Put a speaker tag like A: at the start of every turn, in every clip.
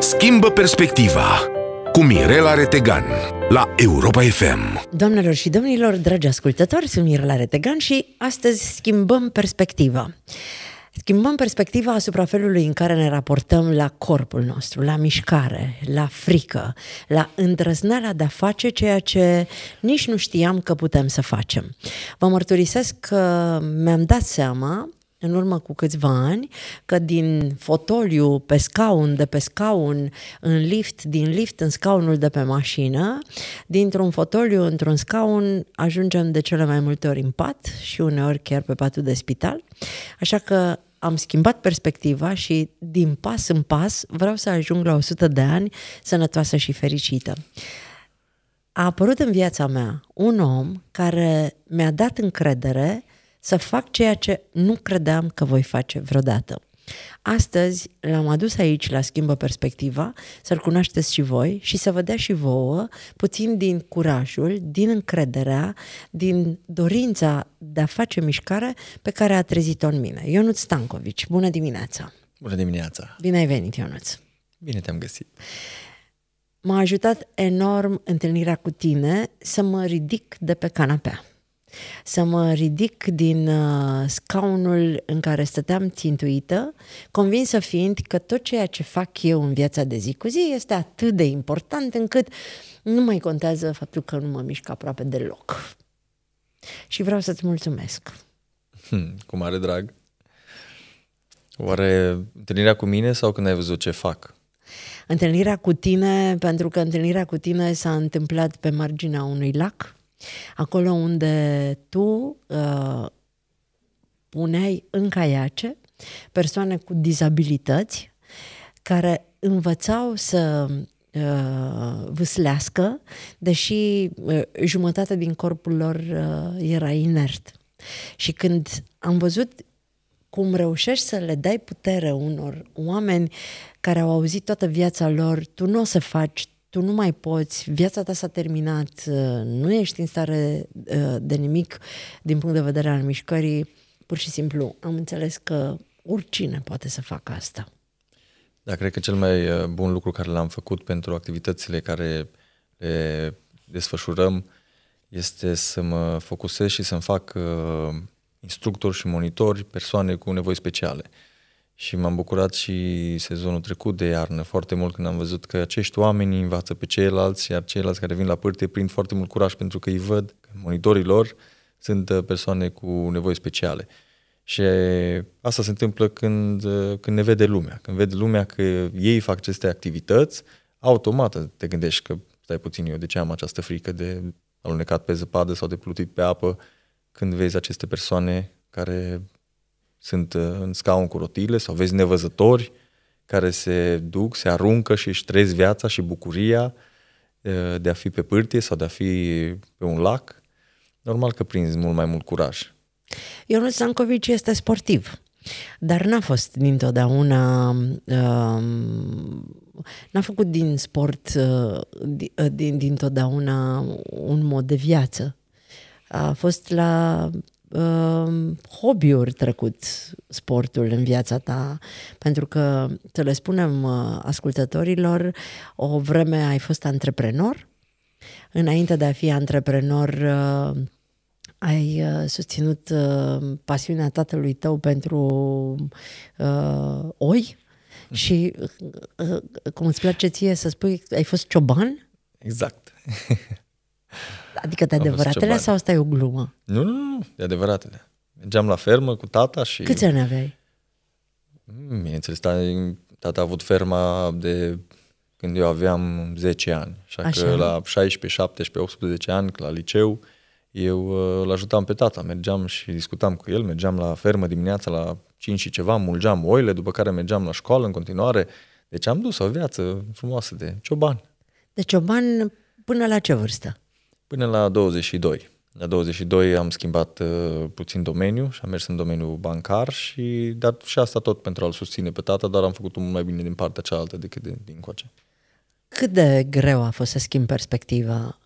A: Schimbă perspectiva cu Mirela Retegan la Europa FM.
B: Doamnelor și domnilor, dragi ascultători, sunt Mirela Retegan și astăzi schimbăm perspectiva. Schimbăm perspectiva asupra felului în care ne raportăm la corpul nostru, la mișcare, la frică, la îndrăznarea de a face ceea ce nici nu știam că putem să facem. Vă mărturisesc că mi-am dat seama în urmă cu câțiva ani că din fotoliu pe scaun, de pe scaun în lift, din lift în scaunul de pe mașină, dintr-un fotoliu într-un scaun ajungem de cele mai multe ori în pat și uneori chiar pe patul de spital. Așa că am schimbat perspectiva și din pas în pas vreau să ajung la 100 de ani sănătoasă și fericită. A apărut în viața mea un om care mi-a dat încredere să fac ceea ce nu credeam că voi face vreodată. Astăzi l-am adus aici la Schimbă Perspectiva, să-l cunoașteți și voi și să vă dea și vouă puțin din curajul, din încrederea, din dorința de a face mișcare pe care a trezit-o în mine. Ionut Stancovici, bună dimineața!
A: Bună dimineața!
B: Bine ai venit, Ionut!
A: Bine te-am găsit!
B: M-a ajutat enorm întâlnirea cu tine să mă ridic de pe canapea să mă ridic din uh, scaunul în care stăteam țintuită, convinsă fiind că tot ceea ce fac eu în viața de zi cu zi este atât de important încât nu mai contează faptul că nu mă mișc aproape deloc. Și vreau să-ți mulțumesc.
A: Hmm, cu mare drag. Oare întâlnirea cu mine sau când ai văzut ce fac?
B: Întâlnirea cu tine, pentru că întâlnirea cu tine s-a întâmplat pe marginea unui lac Acolo unde tu uh, puneai în caiace persoane cu dizabilități care învățau să uh, vâslească, deși uh, jumătate din corpul lor uh, era inert. Și când am văzut cum reușești să le dai putere unor oameni care au auzit toată viața lor, tu nu o să faci, tu nu mai poți, viața ta s-a terminat, uh, nu ești în stare uh, de nimic din punct de vedere al mișcării, pur și simplu am înțeles că oricine poate să facă asta.
A: Da, cred că cel mai uh, bun lucru care l-am făcut pentru activitățile care le desfășurăm este să mă focusez și să-mi fac instructori și monitori, persoane cu nevoi speciale. Uh, și m-am bucurat și sezonul trecut de iarnă foarte mult când am văzut că acești oameni învață pe ceilalți, iar ceilalți care vin la pârte prind foarte mult curaj pentru că îi văd că monitorii lor sunt uh, persoane cu nevoi speciale. Și uh, asta se întâmplă când, uh, când ne vede lumea. Când vede lumea că ei fac aceste activități, automat te gândești că stai puțin eu, de ce am această frică de alunecat pe zăpadă sau de plutit pe apă când vezi aceste persoane care sunt uh, în scaun cu rotile sau vezi nevăzători care se duc, se aruncă și își trezi viața și bucuria uh, de a fi pe pârtie sau de a fi pe un lac. Normal că prinzi mult mai mult curaj.
B: Ionut Stancovici este sportiv, dar n-a fost dintotdeauna... Uh, n-a făcut din sport uh, din din, dintotdeauna un mod de viață. A fost la uh, hobby-uri trecut sportul în viața ta? Pentru că, să le spunem uh, ascultătorilor, o vreme ai fost antreprenor. Înainte de a fi antreprenor, uh, ai uh, susținut uh, pasiunea tatălui tău pentru uh, oi mm-hmm. și, uh, uh cum îți place ție să spui, ai fost cioban?
A: Exact.
B: Adică de adevăratele sau asta e o glumă? Nu, nu,
A: nu, de adevăratele. Mergeam la fermă cu tata și... Câți ani aveai? Mm, bineînțeles, tata a avut ferma de când eu aveam 10 ani. Așa, așa. că la 16, 17, 18 ani, la liceu, eu uh, îl ajutam pe tata, mergeam și discutam cu el, mergeam la fermă dimineața la 5 și ceva, mulgeam oile, după care mergeam la școală în continuare. Deci am dus o viață frumoasă de cioban. De cioban până la ce vârstă? până la 22. La 22 am schimbat uh, puțin domeniu și am mers în domeniul bancar și dar și asta tot pentru a-l susține pe tata, dar am făcut-o mult mai bine din partea cealaltă decât din, din coace.
B: Cât de greu a fost să schimb perspectiva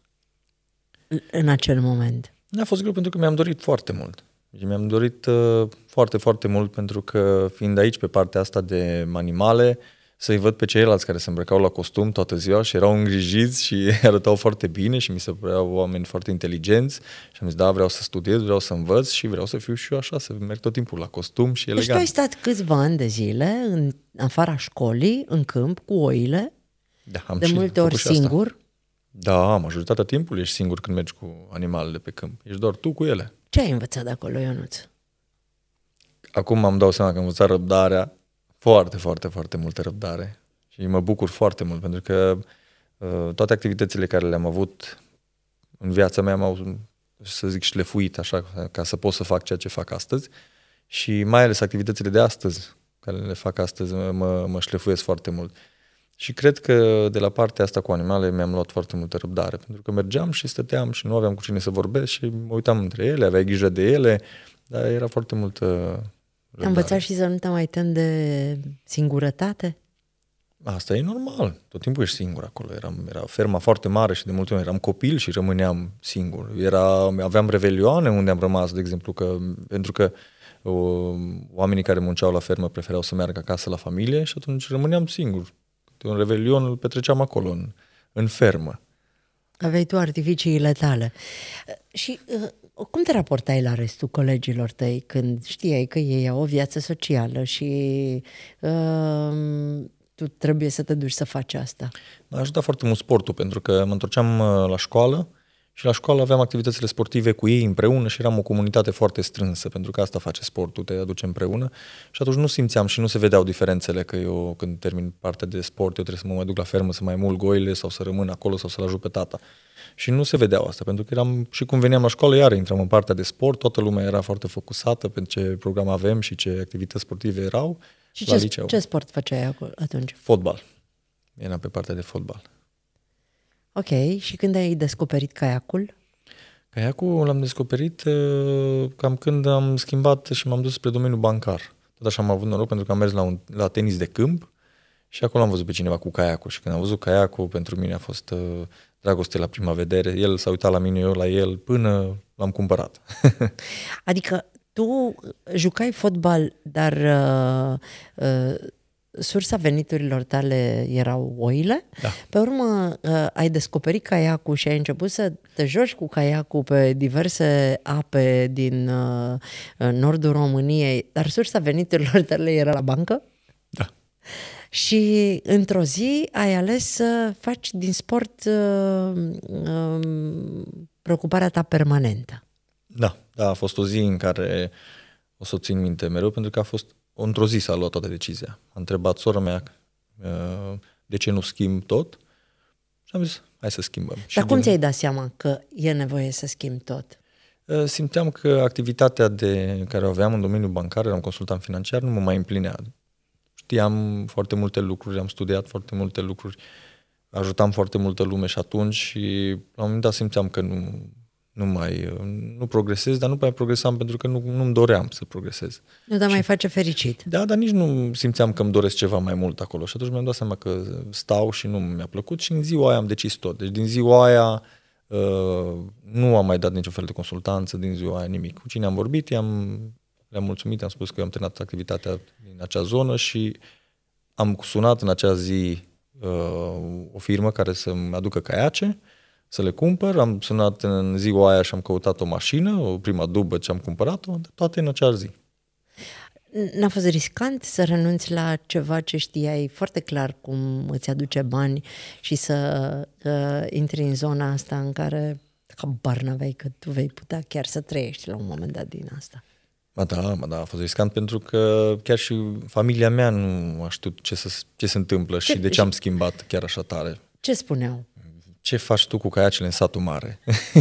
B: în, în acel moment?
A: A fost greu pentru că mi-am dorit foarte mult. Și mi-am dorit uh, foarte, foarte mult pentru că fiind aici pe partea asta de animale, uh, să-i văd pe ceilalți care se îmbrăcau la costum toată ziua și erau îngrijiți și arătau foarte bine și mi se păreau oameni foarte inteligenți și am zis, da, vreau să studiez, vreau să învăț și vreau să fiu și eu așa, să merg tot timpul la costum și deci elegant. Și tu
B: ai stat câțiva ani de zile în afara școlii, în câmp, cu oile,
A: da, am de și multe ori singur. Asta. Da, majoritatea timpului ești singur când mergi cu animalele pe câmp. Ești doar tu cu ele.
B: Ce ai învățat de acolo, Ionuț?
A: Acum am dau seama că am învățat răbdarea, foarte, foarte, foarte multă răbdare și mă bucur foarte mult pentru că uh, toate activitățile care le-am avut în viața mea m-au, să zic, șlefuit așa ca să pot să fac ceea ce fac astăzi și mai ales activitățile de astăzi care le fac astăzi mă, mă șlefuiesc foarte mult. Și cred că de la partea asta cu animale mi-am luat foarte multă răbdare, pentru că mergeam și stăteam și nu aveam cu cine să vorbesc și mă uitam între ele, aveai grijă de ele, dar era foarte multă am Învățat
B: și să nu te mai tem de singurătate?
A: Asta e normal. Tot timpul ești singur acolo. Eram, era ferma foarte mare și de multe ori eram copil și rămâneam singur. Era, aveam revelioane unde am rămas, de exemplu, că, pentru că o, uh, oamenii care munceau la fermă preferau să meargă acasă la familie și atunci rămâneam singur. Câte un revelion îl petreceam acolo, în, în fermă.
B: Aveai tu artificiile tale. Și uh, cum te raportai la restul colegilor tăi când știai că ei au o viață socială și uh, tu trebuie să te duci să faci asta?
A: M-a ajutat foarte mult sportul pentru că mă întorceam uh, la școală și la școală aveam activitățile sportive cu ei împreună și eram o comunitate foarte strânsă, pentru că asta face sportul, te aduce împreună. Și atunci nu simțeam și nu se vedeau diferențele că eu când termin partea de sport, eu trebuie să mă mai duc la fermă să mai mult goile sau să rămân acolo sau să-l ajut pe tata. Și nu se vedeau asta, pentru că eram și cum veneam la școală, iar intram în partea de sport, toată lumea era foarte focusată pe ce program avem și ce activități sportive erau. Și la ce, liceu. ce
B: sport făceai acolo atunci?
A: Fotbal. era pe partea de fotbal.
B: Ok, și când ai descoperit caiacul?
A: Caiacul l-am descoperit uh, cam când am schimbat și m-am dus spre domeniul bancar. Tot așa am avut noroc pentru că am mers la, un, la tenis de câmp și acolo am văzut pe cineva cu caiacul și când am văzut caiacul, pentru mine a fost uh, dragoste la prima vedere. El s-a uitat la mine, eu la el, până l-am cumpărat.
B: adică tu jucai fotbal, dar uh, uh, sursa veniturilor tale erau oile. Da. Pe urmă, ă, ai descoperit caiacul și ai început să te joci cu caiacul pe diverse ape din ă, ă, nordul României, dar sursa veniturilor tale era la bancă? Da. Și într-o zi ai ales să faci din sport uh, uh, preocuparea ta permanentă.
A: Da, da, a fost o zi în care o să o țin minte mereu pentru că a fost într-o zi s-a luat toată decizia. A întrebat sora mea uh, de ce nu schimb tot și am zis, hai să schimbăm. Dar și cum din...
B: ți-ai dat seama că e nevoie să schimbi tot?
A: Uh, Simteam că activitatea de care o aveam în domeniul bancar, eram consultant financiar, nu mă mai împlinea. Știam foarte multe lucruri, am studiat foarte multe lucruri, ajutam foarte multă lume și atunci și la un moment dat simțeam că nu, nu mai, uh, nu progresez, dar nu mai progresam pentru că nu, nu-mi doream să progresez. Nu, dar și, mai face fericit. Da, dar nici nu simțeam că îmi doresc ceva mai mult acolo și atunci mi-am dat seama că stau și nu mi-a plăcut și în ziua aia am decis tot. Deci din ziua aia uh, nu am mai dat niciun fel de consultanță, din ziua aia nimic. Cu cine am vorbit, i-am, le-am mulțumit, am spus că am terminat activitatea din acea zonă și am sunat în acea zi uh, o firmă care să-mi aducă caiace uh, să le cumpăr. Am sunat în ziua aia și am căutat o mașină, o prima dubă ce am cumpărat-o, toate în acea zi.
B: N-a fost riscant să renunți la ceva ce știai foarte clar cum îți aduce bani și să uh, intri în zona asta în care habar n-aveai că tu vei putea chiar să trăiești la un moment dat din asta.
A: Ba da, ba da, a fost riscant pentru că chiar și familia mea nu a știut ce, să, ce se întâmplă și de deci ce am schimbat chiar așa tare.
B: Ce spuneau?
A: ce faci tu cu caiacele în satul mare?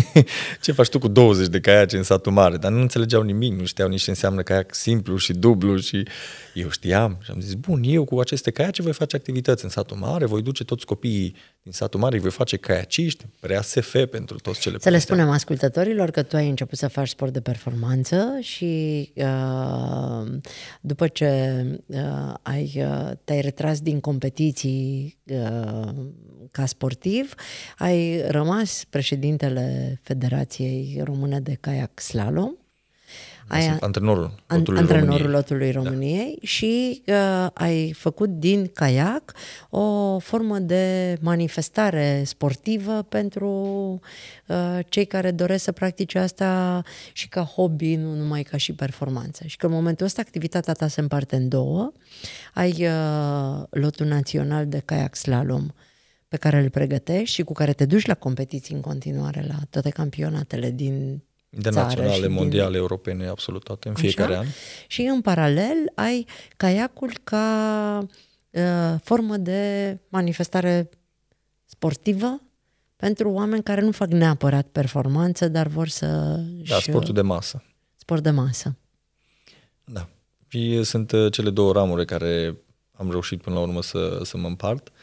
A: ce faci tu cu 20 de caiace în satul mare? Dar nu înțelegeau nimic, nu știau nici ce înseamnă caiac simplu și dublu și eu știam și am zis, bun, eu cu aceste caiace voi face activități în satul mare, voi duce toți copiii din satul mare, voi face caiaciști, SF pentru toți cele Să le spunem
B: ascultătorilor că tu ai început să faci sport de performanță și uh, după ce uh, ai, uh, te-ai retras din competiții uh, ca sportiv, ai rămas președintele Federației Române de Kayak Slalom, da, ai, antrenorul lotului antrenorul da. României. lotului României da. și uh, ai făcut din caiac o formă de manifestare sportivă pentru uh, cei care doresc să practice asta și ca hobby, nu numai ca și performanță. Și că în momentul ăsta activitatea ta se împarte în două. Ai uh, lotul național de caiac slalom uh, pe care îl pregătești și cu care te duci la competiții în continuare, la toate campionatele din de naționale, mondiale, din...
A: europene, absolut toate, în Așa? fiecare an.
B: Și în paralel ai caiacul ca uh, formă de manifestare sportivă pentru oameni care nu fac neapărat performanță, dar vor să... Da, sportul de masă. Sport de masă.
A: Da. Și sunt uh, cele două ramuri care am reușit până la urmă să, să mă împart. Uh,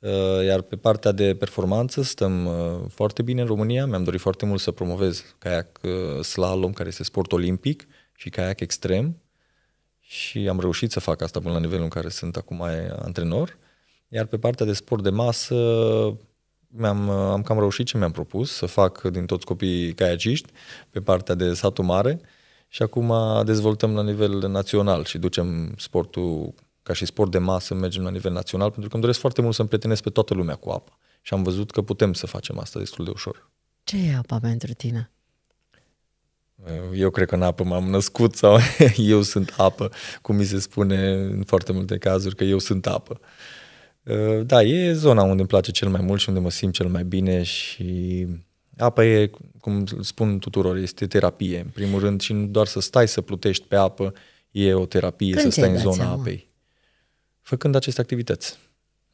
A: Uh, iar pe partea de performanță stăm uh, foarte bine în România. Mi-am dorit foarte mult să promovez kayak uh, slalom, care este sport olimpic, și kayak extrem. Și am reușit să fac asta până la nivelul în care sunt acum antrenor. Iar pe partea de sport de masă mi-am, am cam reușit ce mi-am propus, să fac din toți copiii caiaciști pe partea de satul mare și acum dezvoltăm la nivel național și ducem sportul ca și sport de masă, mergem la nivel național, pentru că îmi doresc foarte mult să împrietenesc pe toată lumea cu apa. Și am văzut că putem să facem asta destul de ușor.
B: Ce e apa pentru tine?
A: Eu cred că în apă m-am născut sau eu sunt apă, cum mi se spune în foarte multe cazuri, că eu sunt apă. Uh, da, e zona unde îmi place cel mai mult și unde mă simt cel mai bine și apa e, cum spun tuturor, este terapie. În primul rând și nu doar să stai să plutești pe apă, e o terapie Când să stai în zona seama? apei făcând aceste activități.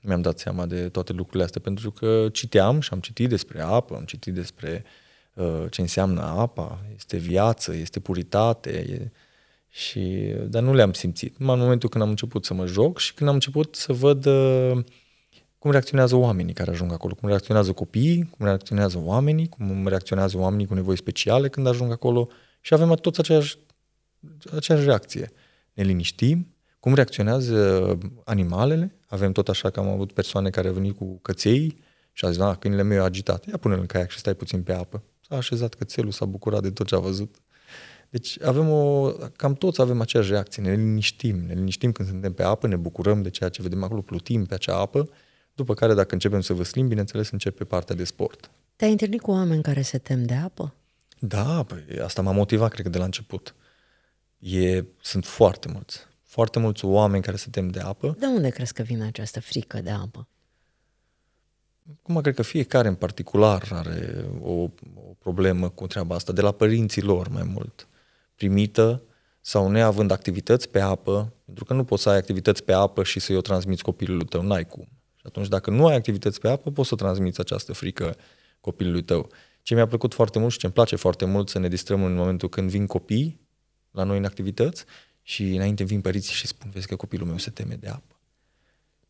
A: Mi-am dat seama de toate lucrurile astea pentru că citeam și am citit despre apă, am citit despre uh, ce înseamnă apa, este viață, este puritate, e... și uh, dar nu le-am simțit. În momentul când am început să mă joc și când am început să văd uh, cum reacționează oamenii care ajung acolo, cum reacționează copiii, cum reacționează oamenii, cum reacționează oamenii cu nevoi speciale când ajung acolo și avem toți aceeași, aceeași reacție. Ne liniștim, cum reacționează uh, animalele. Avem tot așa că am avut persoane care au venit cu căței și a zis, da, câinile meu e agitat, ia pune-l în caiac și stai puțin pe apă. S-a așezat cățelul, s-a bucurat de tot ce a văzut. Deci avem o, cam toți avem aceeași reacție, ne liniștim, ne liniștim când suntem pe apă, ne bucurăm de ceea ce vedem acolo, plutim pe acea apă, după care dacă începem să văslim, bineînțeles începe partea de sport.
B: Te-ai întâlnit cu oameni care se tem de apă?
A: Da, păi asta m-a motivat, cred că, de la început. E, sunt foarte mulți foarte mulți oameni care se tem de apă.
B: De unde crezi că vine această frică de apă?
A: Acum cred că fiecare în particular are o, o problemă cu treaba asta, de la părinții lor mai mult, primită sau neavând activități pe apă, pentru că nu poți să ai activități pe apă și să-i o transmiți copilului tău, n-ai cum. Și atunci dacă nu ai activități pe apă, poți să transmiți această frică copilului tău. Ce mi-a plăcut foarte mult și ce îmi place foarte mult să ne distrăm în momentul când vin copii la noi în activități și înainte vin părinții și spun, vezi că copilul meu se teme de apă.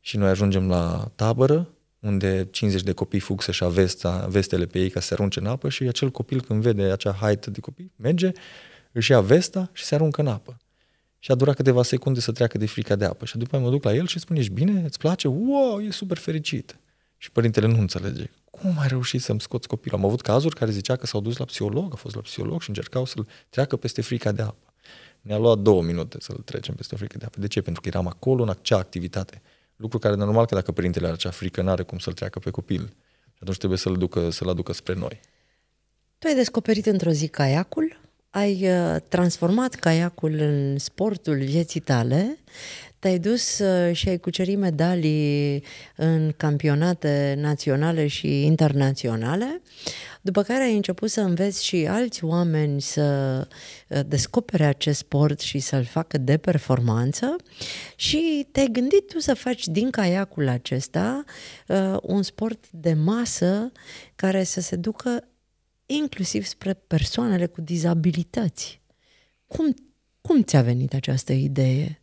A: Și noi ajungem la tabără, unde 50 de copii fug să-și avesta, vestele pe ei ca să se arunce în apă și acel copil când vede acea haită de copii, merge, își ia vesta și se aruncă în apă. Și a durat câteva secunde să treacă de frica de apă. Și după mă duc la el și spun, ești bine? Îți place? Wow, e super fericit. Și părintele nu înțelege. Cum ai reușit să-mi scoți copilul? Am avut cazuri care zicea că s-au dus la psiholog, a fost la psiholog și încercau să-l treacă peste frica de apă. Ne-a luat două minute să-l trecem peste o frică de apă. De ce? Pentru că eram acolo în acea activitate. Lucru care normal că dacă părintele are acea frică, nu are cum să-l treacă pe copil. Și atunci trebuie să-l, ducă, să-l aducă spre noi.
B: Tu ai descoperit într-o zi caiacul, ai uh, transformat caiacul în sportul vieții tale te-ai dus uh, și ai cucerit medalii în campionate naționale și internaționale, după care ai început să înveți și alți oameni să uh, descopere acest sport și să-l facă de performanță și te-ai gândit tu să faci din caiacul acesta uh, un sport de masă care să se ducă inclusiv spre persoanele cu dizabilități. Cum, cum ți-a venit această idee?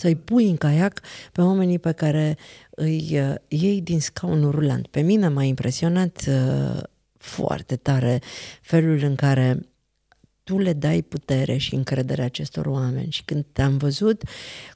B: să-i pui în caiac pe oamenii pe care îi uh, iei din scaunul rulant. Pe mine m-a impresionat uh, foarte tare felul în care tu le dai putere și încredere acestor oameni. Și când te-am văzut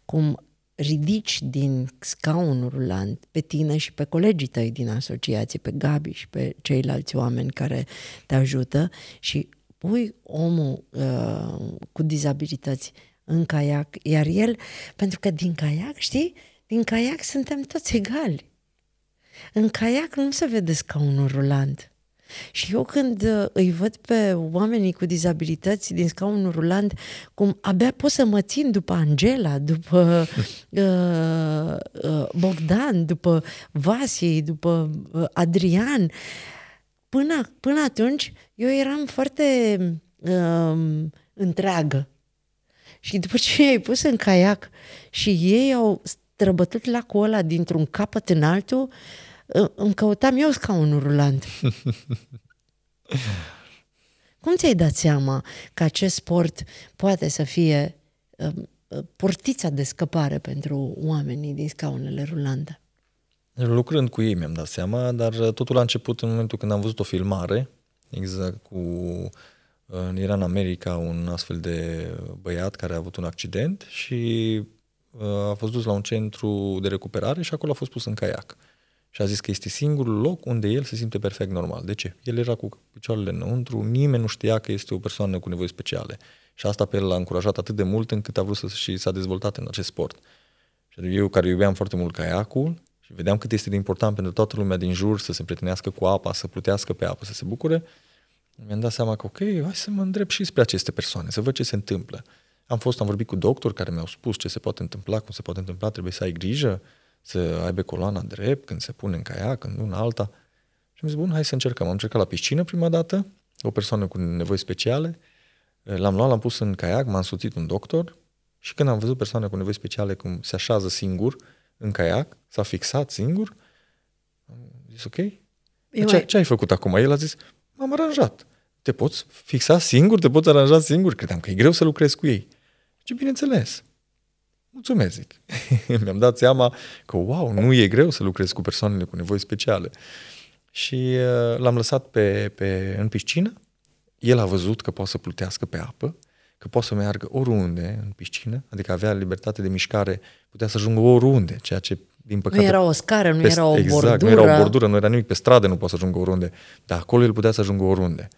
B: cum ridici din scaunul rulant pe tine și pe colegii tăi din asociație, pe Gabi și pe ceilalți oameni care te ajută și pui omul uh, cu dizabilități în caiac, iar el, pentru că din caiac, știi, din caiac suntem toți egali. În caiac nu se vede unul rulant. Și eu când uh, îi văd pe oamenii cu dizabilități din scaunul rulant, cum abia pot să mă țin după Angela, după uh, uh, Bogdan, după Vasie, după uh, Adrian, până, până atunci eu eram foarte uh, întreagă. Și după ce i-ai pus în caiac și ei au străbătut lacul ăla dintr-un capăt în altul, ă, îmi căutam eu scaunul rulant. Cum ți-ai dat seama că acest sport poate să fie ă, ă, portița de scăpare pentru oamenii din scaunele rulante?
A: Lucrând cu ei mi-am dat seama, dar totul a început în momentul când am văzut o filmare, exact cu era în America un astfel de băiat care a avut un accident și uh, a fost dus la un centru de recuperare și acolo a fost pus în caiac. Și a zis că este singurul loc unde el se simte perfect normal. De ce? El era cu picioarele înăuntru, nimeni nu știa că este o persoană cu nevoi speciale. Și asta pe el l-a încurajat atât de mult încât a vrut să și s-a dezvoltat în acest sport. Și adică eu care iubeam foarte mult caiacul și vedeam cât este de important pentru toată lumea din jur să se prietenească cu apa, să plutească pe apă, să se bucure, mi-am dat seama că, ok, hai să mă îndrept și spre aceste persoane, să văd ce se întâmplă. Am fost, am vorbit cu doctori care mi-au spus ce se poate întâmpla, cum se poate întâmpla, trebuie să ai grijă, să aibă coloana drept când se pune în caia, când una alta. Și am zis, bun, hai să încercăm. Am încercat la piscină prima dată, o persoană cu nevoi speciale, l-am luat, l-am pus în caiac, m-a însuțit un doctor și când am văzut persoane cu nevoi speciale cum se așează singur în caiac, s-a fixat singur, am zis, ok, ce, ce ai făcut acum? El a zis, m-am aranjat te poți fixa singur, te poți aranja singur. Credeam că e greu să lucrezi cu ei. Și bineînțeles, mulțumesc, zic. Mi-am dat seama că, wow, nu e greu să lucrezi cu persoanele cu nevoi speciale. Și uh, l-am lăsat pe, pe, în piscină. El a văzut că poate să plutească pe apă, că poate să meargă oriunde în piscină, adică avea libertate de mișcare, putea să ajungă oriunde, ceea ce din păcate... Nu era o scară, nu pe, era o exact, bordură. Exact, nu era o bordură, nu era nimic pe stradă, nu poate să ajungă oriunde, dar acolo el putea să ajungă oriunde. Uh,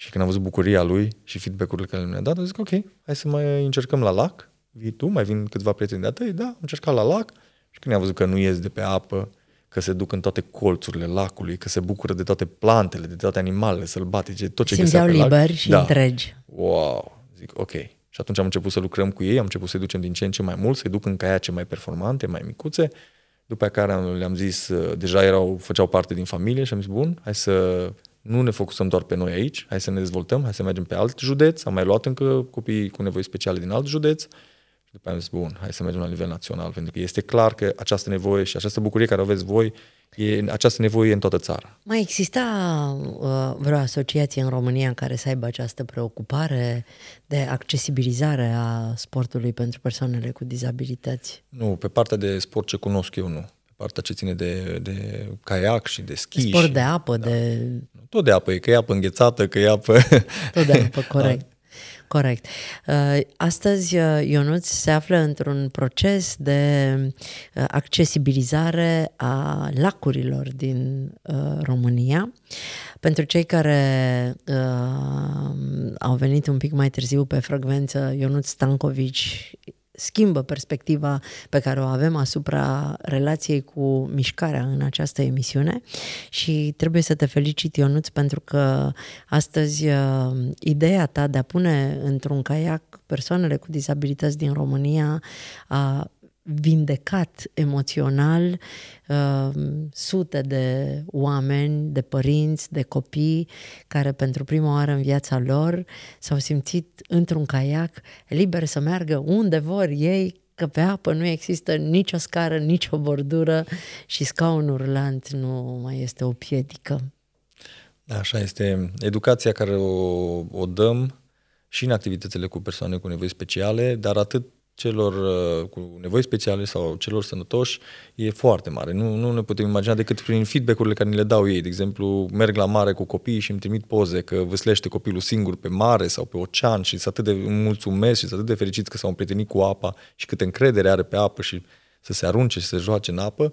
A: și când am văzut bucuria lui și feedback-urile care mi-a dat, am zis că ok, hai să mai încercăm la lac. Vii tu, mai vin câțiva prieteni de-a tăi, da, am încercat la lac și când am văzut că nu ies de pe apă, că se duc în toate colțurile lacului, că se bucură de toate plantele, de toate animalele sălbatice, tot ce Simțeau pe liberi lac. și da. întregi. Wow, zic ok. Și atunci am început să lucrăm cu ei, am început să-i ducem din ce în ce mai mult, să-i duc în caiace mai performante, mai micuțe, după care le-am zis, uh, deja erau, făceau parte din familie și am zis, bun, hai să nu ne focusăm doar pe noi aici, hai să ne dezvoltăm, hai să mergem pe alt județ, am mai luat încă copii cu nevoi speciale din alt județ și după am zis, bun, hai să mergem la nivel național, pentru că este clar că această nevoie și această bucurie care o aveți voi, e, această nevoie e în toată țara.
B: Mai exista uh, vreo asociație în România în care să aibă această preocupare de accesibilizare a sportului pentru persoanele cu dizabilități?
A: Nu, pe partea de sport ce cunosc eu nu partea ce ține de, de caiac și de schi. Sport și, de
B: apă, da. de...
A: Tot de apă, e că e apă înghețată, că e apă... Tot de apă, corect. Da.
B: Corect. Uh, astăzi uh, Ionuț se află într-un proces de uh, accesibilizare a lacurilor din România. Pentru cei care au venit un pic mai târziu pe frecvență, Ionuț Stancovici schimbă perspectiva pe care o avem asupra relației cu mișcarea în această emisiune și trebuie să te felicit, Ionuț, pentru că astăzi uh, ideea ta de a pune într-un caiac persoanele cu dizabilități din România a vindecat emoțional uh, sute de oameni, de părinți, de copii care pentru prima oară în viața lor s-au simțit într-un caiac liber să meargă unde vor ei, că pe apă nu există nicio scară, nicio bordură și scaunul urlant nu mai este o piedică.
A: Da, așa este. Educația care o, o dăm și în activitățile cu persoane cu nevoi speciale, dar atât celor uh, cu nevoi speciale sau celor sănătoși e foarte mare. Nu, nu ne putem imagina decât prin feedback-urile care ni le dau ei. De exemplu, merg la mare cu copiii și îmi trimit poze că vâslește copilul singur pe mare sau pe ocean și sunt atât de mulțumesc și sunt atât de fericit că s-au împrietenit cu apa și câtă încredere are pe apă și să se arunce și să se joace în apă.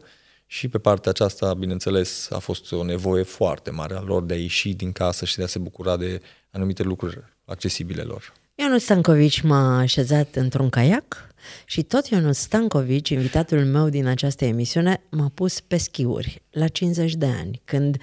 A: Și pe partea aceasta, bineînțeles, a fost o nevoie foarte mare a lor de a ieși din casă și de a se bucura de anumite lucruri accesibile lor.
B: Ionuț Stancovici m-a așezat într-un caiac și tot Ionuț Stancovici, invitatul meu din această emisiune, m-a pus pe schiuri la 50 de ani, când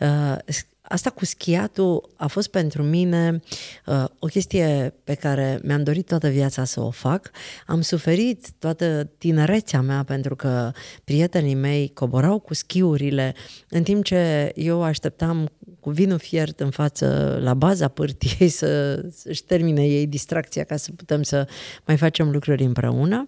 B: uh, asta cu schiatul a fost pentru mine uh, o chestie pe care mi-am dorit toată viața să o fac. Am suferit toată tinerețea mea pentru că prietenii mei coborau cu schiurile în timp ce eu așteptam cu vinul fiert în față, la baza pârtiei, să, să-și termine ei distracția ca să putem să mai facem lucruri împreună.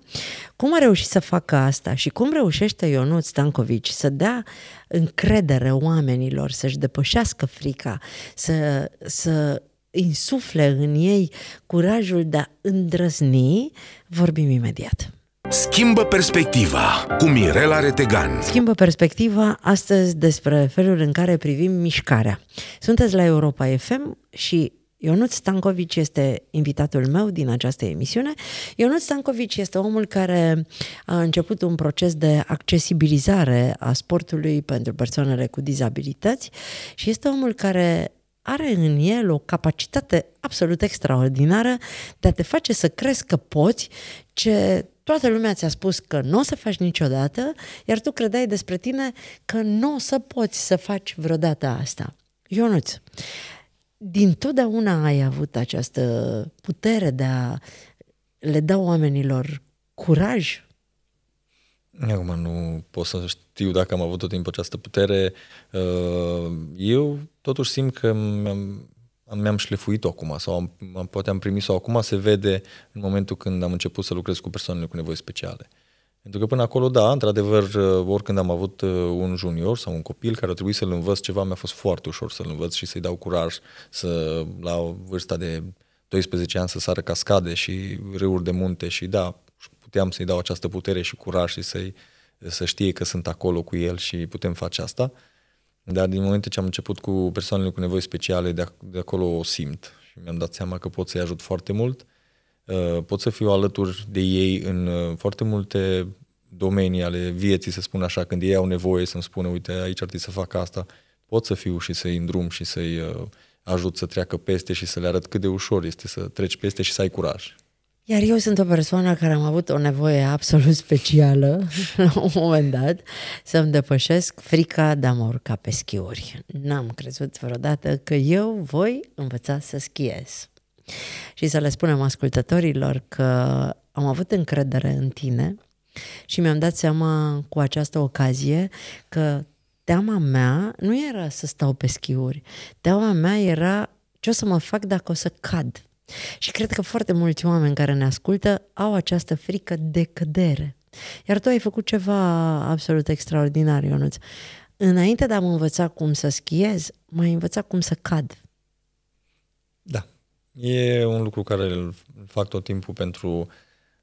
B: Cum a reușit să facă asta și cum reușește Ionut Stancovici să dea încredere oamenilor, să-și depășească frica, să, să insufle în ei curajul de a îndrăzni, vorbim imediat. Schimbă perspectiva cu Mirela Retegan. Schimbă perspectiva astăzi despre felul în care privim mișcarea. Sunteți la Europa FM și Ionut Stancovici este invitatul meu din această emisiune. Ionut Stancovici este omul care a început un proces de accesibilizare a sportului pentru persoanele cu dizabilități și este omul care are în el o capacitate absolut extraordinară de a te face să crezi că poți ce toată lumea ți-a spus că nu o să faci niciodată, iar tu credeai despre tine că nu o să poți să faci vreodată asta. Ionuț, din totdeauna ai avut această putere de a le da oamenilor curaj?
A: Acum nu pot să știu dacă am avut tot timpul această putere. Uh, eu totuși simt că am mi-am șlefuit-o acum sau am, poate am primit-o acum, se vede în momentul când am început să lucrez cu persoanele cu nevoi speciale. Pentru că până acolo, da, într-adevăr, uh, oricând am avut uh, un junior sau un copil care a trebuit să-l învăț ceva, mi-a fost foarte ușor să-l învăț și să-i dau curaj să, la vârsta de 12 ani să sară cascade și râuri de munte și da, puteam să-i dau această putere și curaj și să-i, să știe că sunt acolo cu el și putem face asta. Uh, dar din momentul ce am început cu persoanele cu nevoi speciale, de, ac- de acolo o simt și mi-am dat seama că pot să-i ajut foarte mult. Uh, pot să fiu alături de ei în uh, foarte multe domenii ale vieții, să spun așa, când ei au nevoie să-mi spună, uite, aici ar trebui să fac asta, pot să fiu și să-i îndrum și să-i uh, ajut să treacă peste și să le arăt cât de ușor este să treci peste și să ai curaj.
B: Iar eu sunt o persoană care am avut o nevoie absolut specială la un moment dat să-mi depășesc frica de a mă urca pe schiuri. N-am crezut vreodată că eu voi învăța să schiez. Și să le spunem ascultătorilor că am avut încredere în tine și mi-am dat seama cu această ocazie că teama mea nu era să stau pe schiuri. Teama mea era ce o să mă fac dacă o să cad și cred că foarte mulți oameni care ne ascultă au această frică de cădere. Iar tu ai făcut ceva absolut extraordinar, Ionuț. Înainte de a mă învăța cum să schiez, m-ai învățat cum să cad.
A: Da. E un lucru care îl fac tot timpul pentru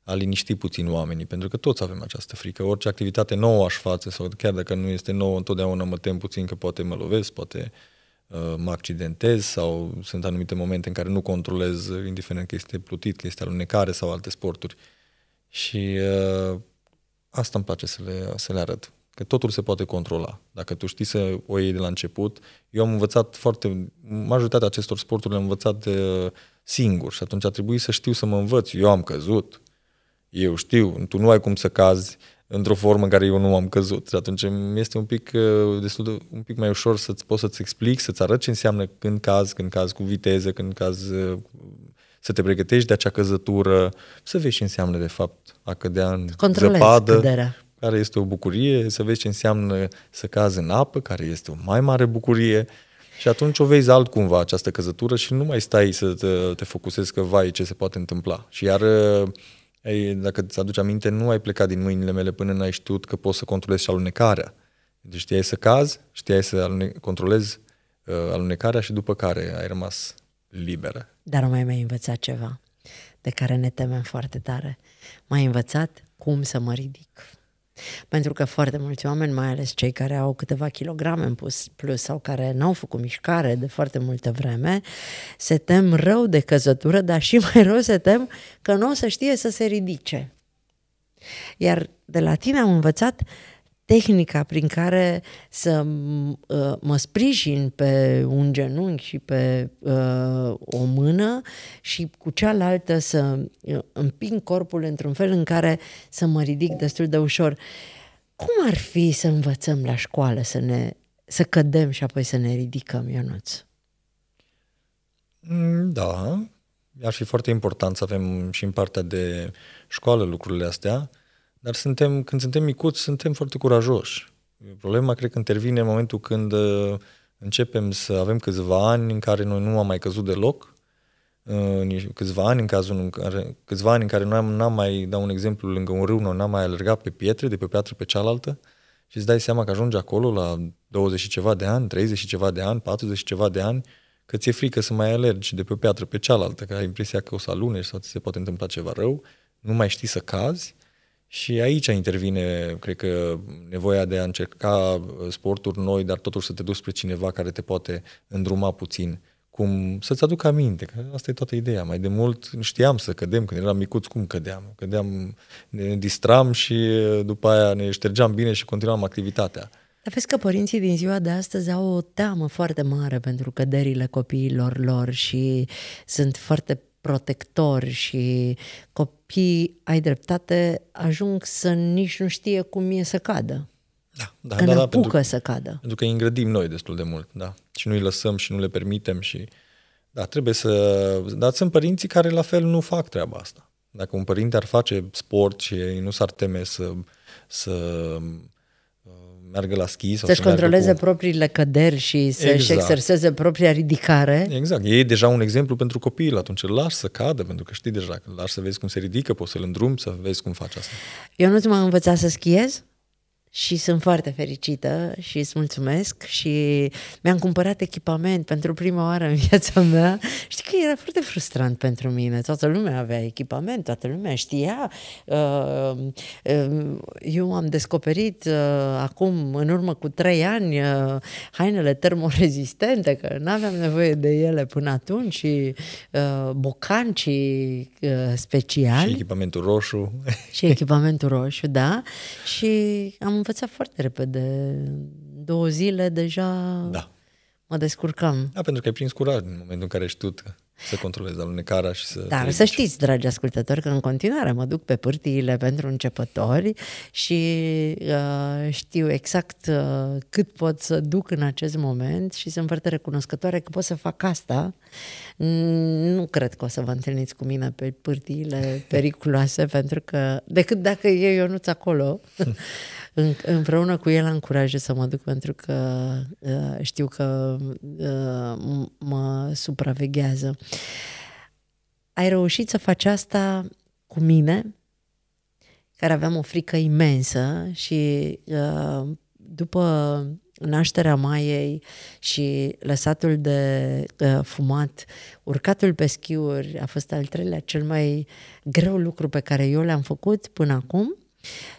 A: a liniști puțin oamenii, pentru că toți avem această frică. Orice activitate nouă aș face, sau chiar dacă nu este nouă, întotdeauna mă tem puțin că poate mă lovesc, poate uh, Uh, mă accidentez sau sunt anumite momente în care nu controlez, uh, indiferent că este plutit, că este alunecare sau alte sporturi. Și uh, asta îmi place să le, să le arăt, că totul se poate controla. Dacă tu știi să o iei de la început, eu am învățat foarte, majoritatea acestor sporturi le-am învățat uh, singur și atunci a trebuit să știu să mă învăț. Eu am căzut, eu știu, tu nu ai cum să cazi, uh, într-o formă în care eu nu am căzut. Și atunci este un pic, uh, destul de, un pic mai ușor să poți să-ți explic, să-ți arăt ce înseamnă când caz, când caz cu viteză, când caz uh, să te pregătești de acea căzătură, să vezi ce înseamnă de fapt a cădea în Controlezi zăpadă, căderea. care este o bucurie, să vezi ce înseamnă să cazi în apă, care este o mai mare bucurie. Și atunci o vezi altcumva această căzătură și nu mai stai să te, te focusezi că vai ce se poate întâmpla. Și iar uh, ei, dacă îți aduci aminte, nu ai plecat din mâinile mele până n-ai știut că poți să controlezi și alunecarea. Deci știai să cazi, știai să alune- controlezi uh, alunecarea și după care ai rămas liberă.
B: Dar mai mai învățat ceva de care ne temem foarte tare. M-ai învățat cum să mă ridic. Pentru că foarte mulți oameni, mai ales cei care au câteva kilograme în plus, plus sau care n-au făcut mișcare de foarte multă vreme, se tem rău de căzătură, dar și mai rău se tem că nu o să știe să se ridice. Iar de la tine am învățat tehnica prin care să uh, mă sprijin pe un genunchi și pe uh, o mână și cu cealaltă să uh, împing corpul într-un fel în care să mă ridic destul de ușor. Cum ar fi să învățăm la școală să ne să cădem și apoi să ne ridicăm, Ionuț?
A: Mm, da, ar fi foarte important să avem și în partea de școală lucrurile astea. Uh, dar suntem, când suntem micuți, suntem foarte curajoși. Problema, cred că intervine în momentul când uh, începem să avem câțiva ani în care noi nu am mai căzut deloc, uh, câțiva ani în cazul în care, câțiva ani în care noi n-am mai, dau un exemplu, lângă un râu, noi n-am mai alergat pe pietre, de pe piatră pe cealaltă, și îți dai seama că ajungi acolo la 20 și ceva de ani, 30 și ceva de ani, 40 și ceva de ani, că ți-e frică să mai alergi de pe o piatră pe cealaltă, că ai impresia că o să alunești sau ți se poate întâmpla ceva rău, nu mai știi să cazi și aici intervine, cred că, nevoia de a încerca uh, sporturi noi, dar totuși să te duci spre cineva care te poate îndruma puțin, cum să-ți aduc aminte, că asta e toată ideea. Mai de mult știam să cădem, când eram micuți, cum cădeam? Cădeam, ne distram și uh, după aia ne ștergeam bine și continuam activitatea.
B: Dar vezi că părinții din ziua de astăzi au o teamă foarte mare pentru căderile copiilor lor și sunt foarte protectori și cop- copiii, ai dreptate, ajung să nici nu știe cum e să cadă. Da, da, că da, da, apucă pentru, să cadă.
A: Pentru că îi îngrădim noi destul de mult, da. Și nu îi lăsăm și nu le permitem și... Da, trebuie să... Dar sunt părinții care la fel nu fac treaba asta. Dacă un părinte ar face sport și nu s-ar teme să, să meargă la schi sau să-și să controleze cu...
B: propriile căderi și să-și exact. exerseze propria ridicare.
A: Exact. E deja un exemplu pentru copil. Atunci îl lași să cadă, pentru că știi deja că îl lași să vezi cum se ridică, poți să-l îndrumi, să vezi cum faci asta.
B: Eu nu m-am învățat să schiez? și sunt foarte fericită și îți mulțumesc și mi-am cumpărat echipament pentru prima oară în viața mea. Știi că era foarte frustrant pentru mine. Toată lumea avea echipament, toată lumea știa. Uh, um, eu am descoperit uh, acum, în urmă cu trei ani, uh, hainele termorezistente, că nu aveam nevoie de ele până atunci și bocancii speciali.
A: Și echipamentul roșu.
B: Și echipamentul roșu, da. Și am învățat foarte repede. Două zile deja da. mă descurcam.
A: Da, pentru că ai prins curaj în momentul în care ai știut să controlezi alunecarea și să... Dar să știți,
B: dragi ascultători, că în continuare mă duc pe pârtiile pentru începători și uh, știu exact uh, cât pot să duc în acest moment și sunt foarte recunoscătoare că pot să fac asta. Nu cred că o să vă întâlniți cu mine pe pârtiile periculoase, pentru că, decât dacă e Ionuț acolo, În, împreună cu el am să mă duc pentru că uh, știu că uh, mă supraveghează. Ai reușit să faci asta cu mine, care aveam o frică imensă și uh, după nașterea Maiei și lăsatul de uh, fumat, urcatul pe schiuri a fost al treilea cel mai greu lucru pe care eu l-am făcut până acum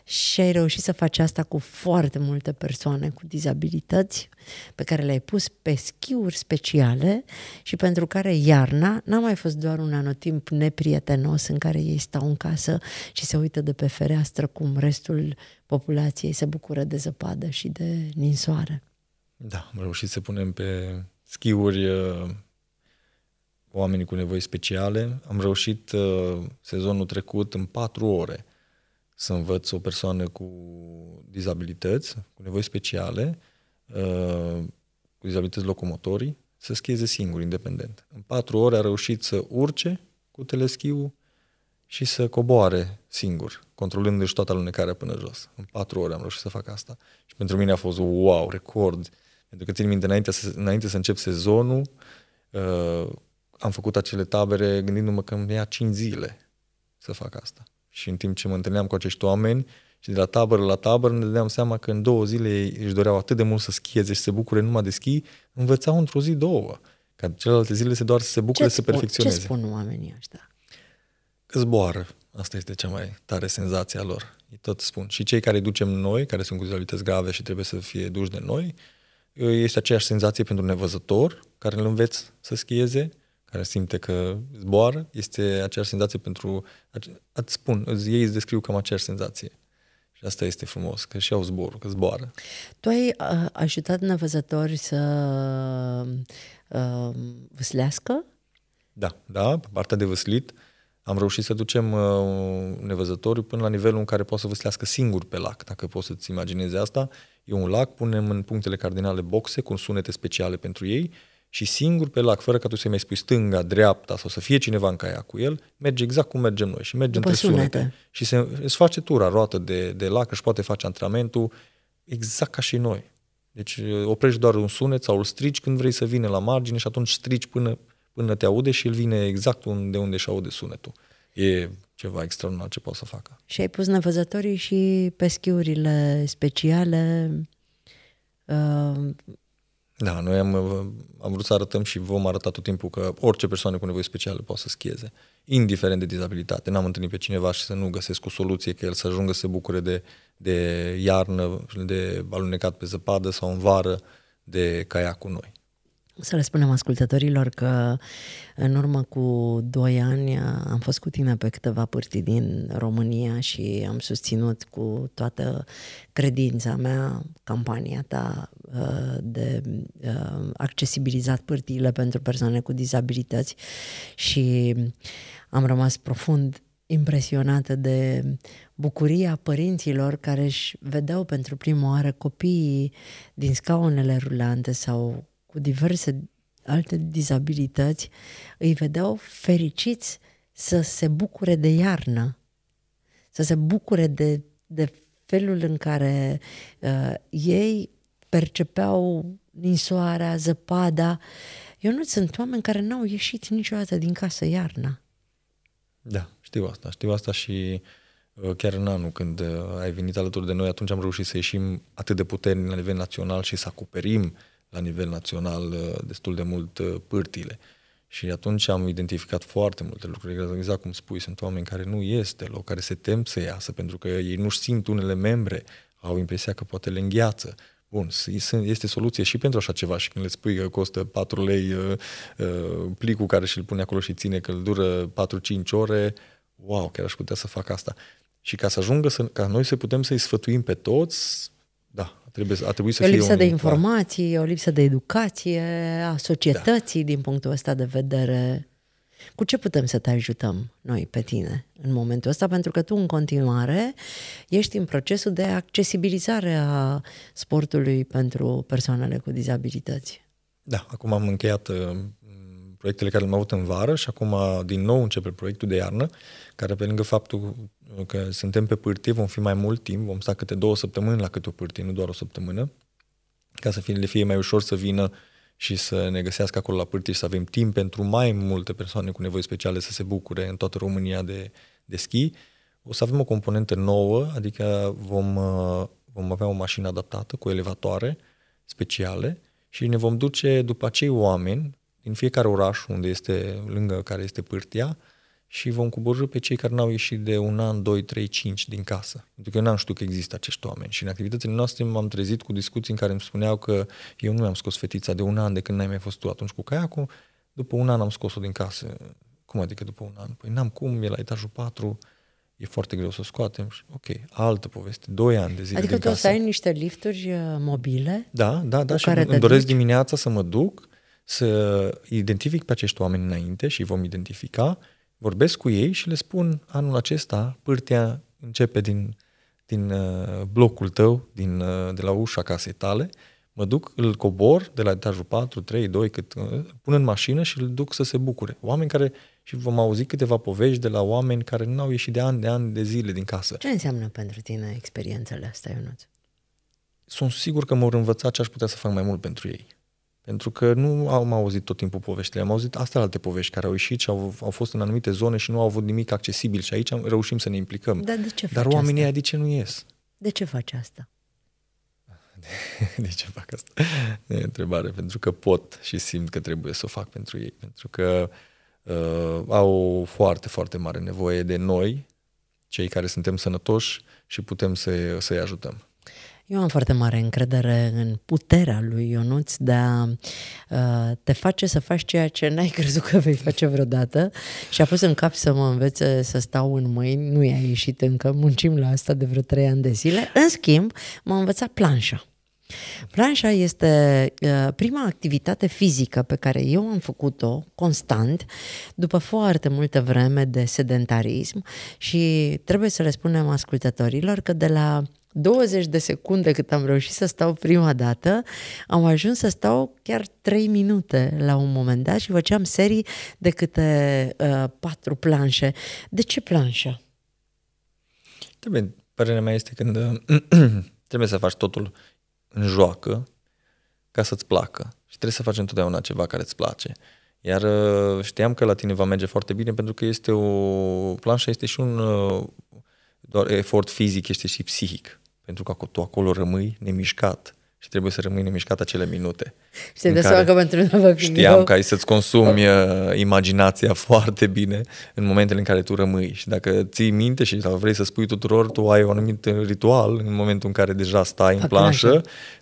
B: și ai reușit să faci asta cu foarte multe persoane cu dizabilități pe care le-ai pus pe schiuri speciale și pentru care iarna n-a mai fost doar un anotimp neprietenos în care ei stau în casă și se uită de pe fereastră cum restul populației se bucură de zăpadă și de ninsoare.
A: Da, am reușit să punem pe schiuri uh, oamenii cu nevoi speciale. Am reușit uh, sezonul trecut în patru ore să învăț o persoană cu dizabilități, cu nevoi speciale, uh, cu dizabilități locomotorii, să schieze singur, independent. În patru ore a reușit să urce cu teleschiul și să coboare singur, controlându-și toată alunecarea până jos. În patru ore am reușit să fac asta. Și pentru mine a fost wow, record. Pentru că țin minte, înainte să, înainte să încep sezonul, uh, am făcut acele tabere gândindu-mă că îmi ia 5 zile să fac asta. Și în timp ce mă întâlneam cu acești oameni și de la tabără la tabără ne dădeam seama că în două zile își doreau atât de mult să schieze și să bucure numai de schi, învățau într-o zi două. Ca celelalte zile se doar să se bucure, ce să spun, perfecționeze. Ce
B: spun oamenii ăștia?
A: Că zboară. Asta este cea mai tare senzație a lor. Ei tot spun. Și cei care ducem noi, care sunt cu dizabilități grave și trebuie să fie duși de noi, este aceeași senzație pentru nevăzător, care îl înveți să schieze, care simte că zboară, este aceeași senzație pentru... Îți spun, ei îți descriu cam aceeași senzație. Și asta este frumos, că și au zborul, că zboară.
B: Tu ai uh, ajutat nevăzători să uh, vâslească?
A: Da, da, pe partea de vâslit am reușit să ducem uh, nevăzătoriul până la nivelul în care poate să vâslească singur pe lac, dacă poți să-ți imaginezi asta. E un lac, punem în punctele cardinale boxe cu sunete speciale pentru ei și singur pe lac, fără ca tu să-i mai spui stânga, dreapta sau să fie cineva în caia cu el, merge exact cum mergem noi și merge După între sunete. sunete. Și se, se face tura roată de, de lac, își poate face antrenamentul exact ca și noi. Deci uh, oprești doar un sunet sau îl strici când vrei să vină la margine și atunci strici până, până te aude și el vine exact unde, unde și aude sunetul. E ceva extraordinar ce poate să facă.
B: Și ai pus nevăzătorii și peschiurile speciale uh
A: da, noi am, am vrut să arătăm și vom arăta tot timpul că orice persoană cu nevoi speciale poate să schieze, indiferent de dizabilitate. N-am întâlnit pe cineva și să nu găsesc o soluție că el să ajungă să se bucure de, de iarnă, de alunecat pe zăpadă sau în vară, de caia cu noi.
B: Să le spunem ascultătorilor că în urmă cu doi ani am fost cu tine pe câteva pârtii din România și am susținut cu toată credința mea campania ta uh, de uh, accesibilizat pârtiile pentru persoane cu dizabilități și am rămas profund impresionată de bucuria părinților care își vedeau pentru prima oară copiii din scaunele rulante sau cu diverse alte dizabilități, îi vedeau fericiți să se bucure de iarnă, să se bucure de, de felul în care uh, ei percepeau ninsoarea, zăpada. Eu nu sunt oameni care n-au ieșit niciodată din casă iarna.
A: Da, știu asta. Știu asta și uh, chiar în anul când uh, ai venit alături de noi, atunci am reușit să ieșim atât de puternic la nivel național și să acoperim uh, la nivel național uh, destul de mult uh, pârtile. Și atunci am identificat foarte multe lucruri. Exact, exact cum spui, sunt oameni care nu este loc, care se tem să iasă pentru că ei nu-și simt unele membre, au impresia că poate le îngheață. Bun, este soluție și pentru așa ceva și când le spui că costă 4 lei uh, plicul care și-l pune acolo și ține că îl dură 4-5 ore, wow, chiar aș putea să fac asta. Și ca să ajungă să, ca noi să putem să-i sfătuim pe toți, da, Trebuie, a trebuit să o lipsă fie de un... Da.
B: informații, o lipsă de educație a societății da. din punctul ăsta de vedere. Cu ce putem să te ajutăm noi pe tine în momentul ăsta? Pentru că tu în continuare ești în procesul de accesibilizare a sportului pentru persoanele cu dizabilități.
A: Da, acum am încheiat uh, proiectele care le-am avut în vară și acum din nou începe proiectul de iarnă, care pe lângă faptul că suntem pe pârtie, vom fi mai mult timp, vom sta câte două săptămâni la câte o pârtie, nu doar o săptămână, ca să fie, le fie mai ușor să vină și să ne găsească acolo la pârtie și să avem timp pentru mai multe persoane cu nevoi speciale să se bucure în toată România de, de schi. O să avem o componentă nouă, adică vom, vom avea o mașină adaptată cu elevatoare speciale și ne vom duce după acei oameni din fiecare oraș unde este, lângă care este pârtia și vom coborâ pe cei care n-au ieșit de un an, doi, trei, cinci din casă. Pentru că eu n-am știut că există acești oameni și în activitățile noastre m-am trezit cu discuții în care îmi spuneau că eu nu mi-am scos fetița de un an de când n-ai mai fost tu atunci cu caiacul, după un an am scos-o din casă. Cum adică după un an? Păi n-am cum, e la etajul 4, e foarte greu să o scoatem. Și, ok, altă poveste, 2 ani de zile Adică tu casă.
B: să ai niște lifturi uh, mobile? Da, da, da, și îmi doresc duci?
A: dimineața să mă duc, să identific pe acești oameni înainte și îi vom identifica, vorbesc cu ei și le spun anul acesta pârtia începe din, din uh, blocul tău, din, uh, de la ușa casei tale, mă duc, îl cobor de la etajul 4, 3, 2, cât, îl uh, pun în mașină și îl duc să se bucure. Oameni care, și vom auzi câteva povești de la oameni care nu au ieșit de ani, de ani, de zile din casă. Ce
B: înseamnă pentru tine experiențele astea, Ionuț?
A: Sunt sigur că m-au învățat ce aș putea să fac mai mult pentru ei. Pentru că nu am auzit tot timpul poveștile, am auzit astea alte povești care au ieșit și au, au fost în anumite zone și nu au avut nimic accesibil și aici am, reușim să ne implicăm. Dar de ce Dar oamenii asta? de ce nu ies?
B: De ce faci asta? De, de
A: ce fac asta? E întrebare. Pentru că pot și simt că trebuie să o fac pentru ei. Pentru că uh, au foarte, foarte mare nevoie de noi, cei care suntem sănătoși și putem să, să-i ajutăm.
B: Eu am foarte mare încredere în puterea lui Ionuț de a uh, te face să faci ceea ce n-ai crezut că vei face vreodată și a pus în cap să mă învețe să stau în mâini. Nu i-a ieșit încă, muncim la asta de vreo trei ani de zile. În schimb, m-a învățat planșa. Planșa este uh, prima activitate fizică pe care eu am făcut-o constant după foarte multă vreme de sedentarism și trebuie să le spunem ascultătorilor că de la 20 de secunde cât am reușit să stau prima dată, am ajuns să stau chiar 3 minute la un moment dat și făceam serii de câte uh, 4 planșe. De ce planșă?
A: Trebuie, părerea mea este când trebuie să faci totul în joacă ca să-ți placă și trebuie să faci întotdeauna ceva care îți place. Iar uh, știam că la tine va merge foarte bine pentru că este o planșă, este și un uh, doar efort fizic, este și psihic. Pentru că tu acolo rămâi nemișcat și trebuie să rămâi nemișcat acele minute. Și te seama că pentru noi Știam că ai să-ți consumi uh, imaginația foarte bine în momentele în care tu rămâi. Și dacă ții minte și dacă vrei să spui tuturor, tu ai un anumit ritual în momentul în care deja stai Fac în planșă, așa.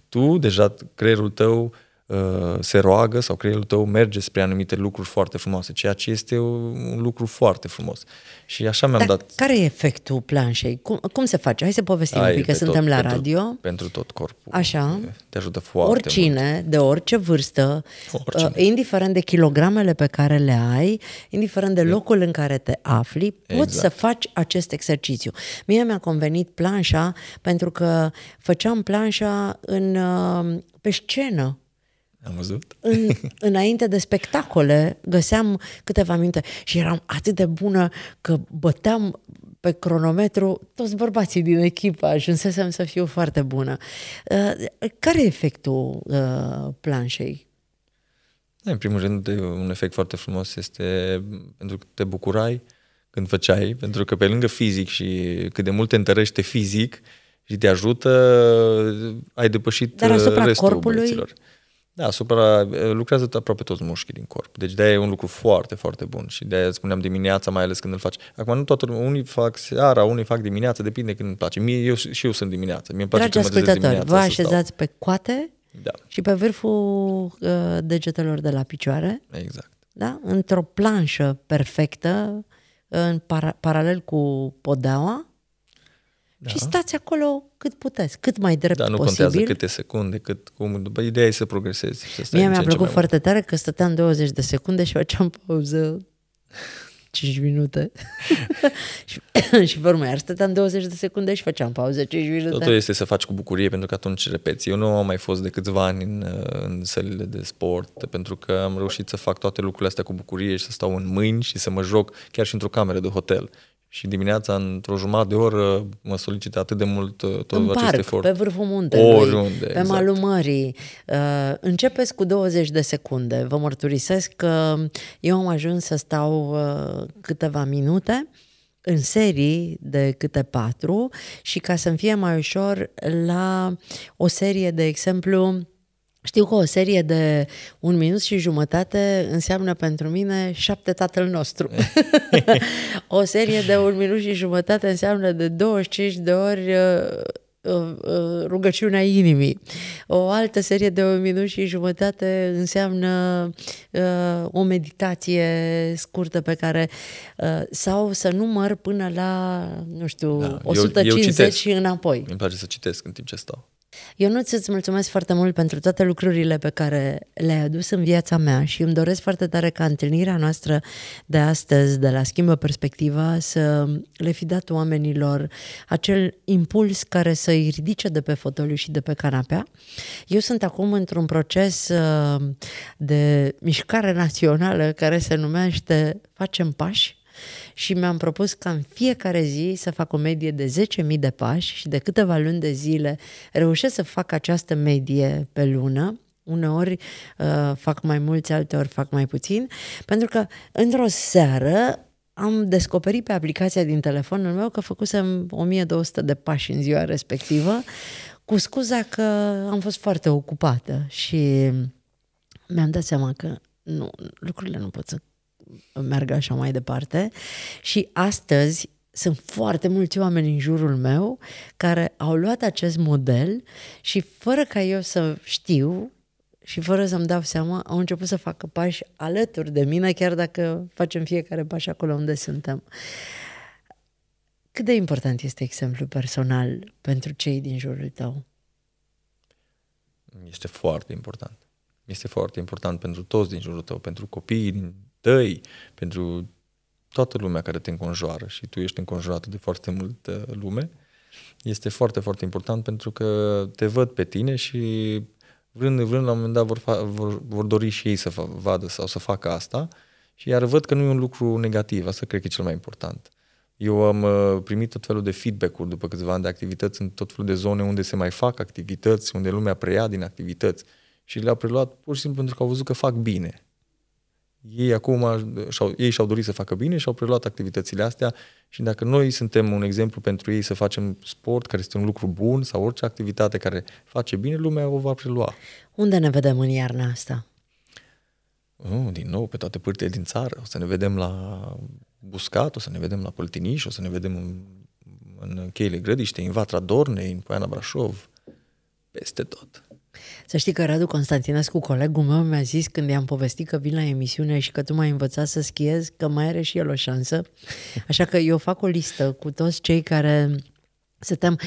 A: tu deja creierul tău Uh, se roagă sau creierul tău merge spre anumite lucruri foarte frumoase, ceea ce este un lucru foarte frumos. Și așa mi-am Dar dat...
B: care e efectul planșei? Cum, cum se face? Hai să povestim Ai, un pic, că suntem la pentru, radio.
A: Pentru tot corpul. Așa. Te ajută foarte Oricine,
B: mult. de orice vârstă, Oricine. Uh, indiferent de kilogramele pe care le ai, indiferent de locul în care te afli, poți exact. să faci acest exercițiu. Mie mi-a convenit planșa pentru că făceam planșa în, uh, pe scenă
A: am văzut? În,
B: înainte de spectacole găseam câteva minte și eram atât de bună că băteam pe cronometru toți bărbații din echipă, ajunsesem să fiu foarte bună. Uh, care e efectul uh, planșei?
A: Da, în primul rând, un efect foarte frumos este pentru că te bucurai când făceai, pentru că pe lângă fizic și cât de mult te întărește fizic și te ajută, ai depășit Dar asupra uh, restul corpului? Băieților. Da, supra, lucrează aproape toți mușchii din corp. Deci de-aia e un lucru foarte, foarte bun. Și de-aia spuneam dimineața, mai ales când îl faci. Acum nu toată unii fac seara, unii fac dimineața, depinde când îmi place. Mie, eu, și eu sunt dimineața. Mie îmi place Dragi ascultători, vă
B: așezați pe coate da. și pe vârful uh, degetelor de la picioare. Exact. Da? Într-o planșă perfectă, în para- paralel cu podeaua da. Și stați acolo cât puteți, cât mai drept posibil. Dar nu posibil. contează
A: câte secunde, cât cum. După ideea e să progresezi. Să Mie mi-a plăcut foarte
B: tare că stăteam 20 de secunde și făceam pauză 5 minute. și, și vor mai iar stăteam 20 de secunde și făceam pauză 5 minute. Totul este
A: să faci cu bucurie pentru că atunci repeți. Eu nu am mai fost de câțiva ani în, uh, în sălile de sport pentru că am reușit să fac toate lucrurile astea cu bucurie și să stau în mâini și să mă joc chiar și într-o cameră de hotel și dimineața, într-o jumătate de oră, mă solicită atât de mult uh, tot în acest parc, efort. pe vârful muntelui, Oriunde, pe exact. malul
B: mării. Uh, începeți cu 20 de secunde. Vă mărturisesc că eu am ajuns să stau uh, câteva minute în serii de câte patru și ca să-mi fie mai ușor la o serie, de exemplu, știu că o serie de un minut și jumătate înseamnă pentru mine șapte tatăl nostru. o serie de un minut și jumătate înseamnă de 25 de ori uh, uh, uh, rugăciunea inimii. O altă serie de un minut și jumătate înseamnă o meditație scurtă pe care sau să număr până la, nu știu, da, 150 eu, eu citesc. și înapoi. Îmi
A: place să citesc în timp ce stau.
B: Eu nu ți mulțumesc foarte mult pentru toate lucrurile pe care le-ai adus în viața mea și îmi doresc foarte tare ca întâlnirea noastră de astăzi, de la Schimbă Perspectiva, să le fi dat oamenilor acel impuls care să-i ridice de pe fotoliu și de pe canapea. Eu sunt acum într-un proces uh, de mișcare națională care se numește Facem Pași, și mi-am propus ca în fiecare zi să fac o medie de 10.000 de pași și de câteva luni de zile reușesc să fac această medie pe lună. Uneori uh, fac mai mulți, alteori fac mai puțin, pentru că într-o seară am descoperit pe aplicația din telefonul meu că făcusem 1200 de pași în ziua respectivă, cu scuza că am fost foarte ocupată și mi-am dat seama că nu, lucrurile nu pot să meargă așa mai departe. Și astăzi sunt foarte mulți oameni în jurul meu care au luat acest model și fără ca eu să știu și fără să-mi dau seama, au început să facă pași alături de mine, chiar dacă facem fiecare pași acolo unde suntem. Cât de important este exemplu personal pentru cei din jurul tău?
A: Este foarte important. Este foarte important pentru toți din jurul tău, pentru copiii din tăi, pentru toată lumea care te înconjoară și tu ești înconjurat de foarte multă lume, este foarte, foarte important pentru că te văd pe tine și vrând, vrând la un moment dat vor, fa- vor, vor dori și ei să vadă sau să facă asta și iar văd că nu e un lucru negativ, asta cred că e cel mai important. Eu am uh, primit tot felul de feedback-uri după câțiva ani de activități în tot felul de zone unde se mai fac activități, unde lumea preia din activități și le-au preluat pur și simplu pentru că au văzut că fac bine ei acum și-au, ei și-au dorit să facă bine și au preluat activitățile astea și dacă noi suntem un exemplu pentru ei să facem sport, care este un lucru bun sau orice activitate care face bine, lumea o va prelua.
B: Unde ne vedem în iarna asta?
A: Uh, din nou, pe toate părțile din țară. O să ne vedem la Buscat, o să ne vedem la Păltiniș, o să ne vedem în, în Cheile Grădiște, în Vatra Dornei, în Poiana Brașov, peste tot.
B: Să știi că Radu Constantinescu, colegul meu, mi-a zis când i-am povestit că vin la emisiune și că tu m-ai învățat să schiez, că mai are și el o șansă. Așa că eu fac o listă cu toți cei care să tem.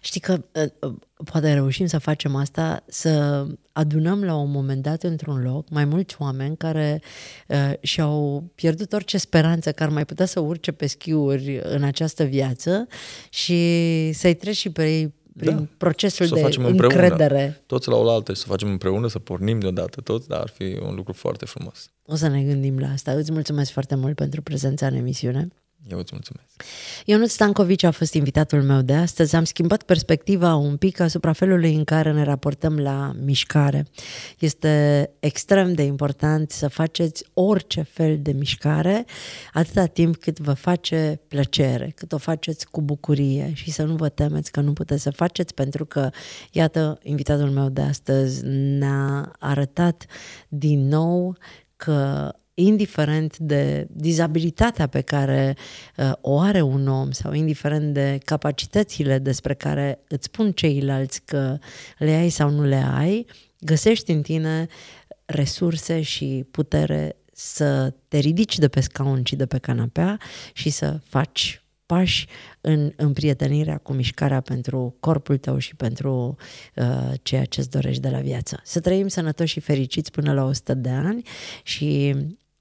B: Știi că ă, ă, poate reușim să facem asta, să adunăm la un moment dat într-un loc mai mulți oameni care uh, și-au pierdut orice speranță că ar mai putea să urce pe schiuri în această viață și să-i treci și pe ei prin da. procesul să de facem încredere. Împreună.
A: Toți la oaltă și să facem împreună, să pornim deodată toți, dar ar fi un lucru foarte frumos.
B: O să ne gândim la asta. Îți mulțumesc foarte mult pentru prezența în emisiune. Eu îți mulțumesc. Ionut Stancovici a fost invitatul meu de astăzi. Am schimbat perspectiva un pic asupra felului în care ne raportăm la mișcare. Este extrem de important să faceți orice fel de mișcare atâta timp cât vă face plăcere, cât o faceți cu bucurie și să nu vă temeți că nu puteți să faceți pentru că, iată, invitatul meu de astăzi ne-a arătat din nou că indiferent de dizabilitatea pe care uh, o are un om sau indiferent de capacitățile despre care îți spun ceilalți că le ai sau nu le ai, găsești în tine resurse și putere să te ridici de pe scaun și de pe canapea și să faci pași în împrietenirea cu mișcarea pentru corpul tău și pentru uh, ceea ce îți dorești de la viață. Să trăim sănătoși și fericiți până la 100 de ani și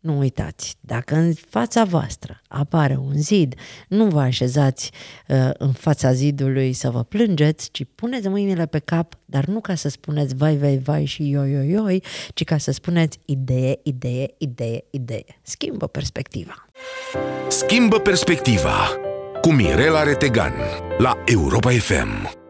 B: nu uitați, dacă în fața voastră apare un zid, nu vă așezați uh, în fața zidului să vă plângeți, ci puneți mâinile pe cap, dar nu ca să spuneți vai, vai, vai și ioi, ioi, ioi, ci ca să spuneți idee, idee, idee, idee. Schimbă
A: perspectiva. Schimbă perspectiva cu Mirela Retegan la Europa FM.